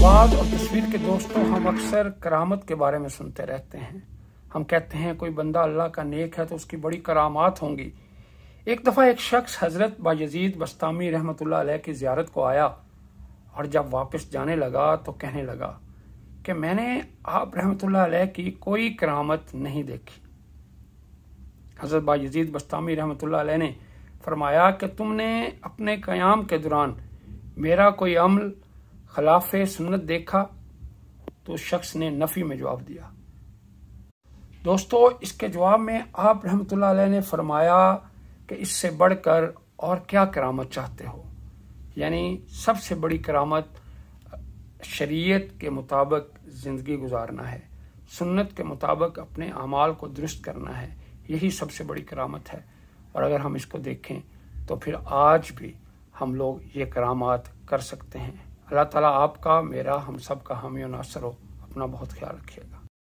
आवाज़ और तस्वीर के दोस्तों हम अक्सर करामत के बारे में सुनते रहते हैं हम कहते हैं कोई बंदा अल्लाह का नेक है तो उसकी बड़ी करामात होंगी एक दफ़ा एक शख्स हज़रत बाजीद बस्तामी रहमत की ज्यारत को आया और जब वापस जाने लगा तो कहने लगा कि मैंने आप रहमत की कोई करामत नहीं देखी हज़रत बाजीद बस्तामी रहमत ने फरमाया कि तुमने अपने क़याम के दौरान मेरा कोई अमल खिलाफ सुन्नत देखा तो शख्स ने नफ़ी में जवाब दिया दोस्तों इसके जवाब में आप रहमत ने फरमाया कि इससे बढ़कर और क्या करामत चाहते हो यानी सबसे बड़ी करामत शरीयत के मुताबिक ज़िंदगी गुजारना है सुन्नत के मुताबिक अपने अमाल को दुरुस्त करना है यही सबसे बड़ी करामत है और अगर हम इसको देखें तो फिर आज भी हम लोग ये करामत कर सकते हैं अल्लाह ताला आपका मेरा हम सब का हामी नासर हो अपना बहुत ख्याल रखिएगा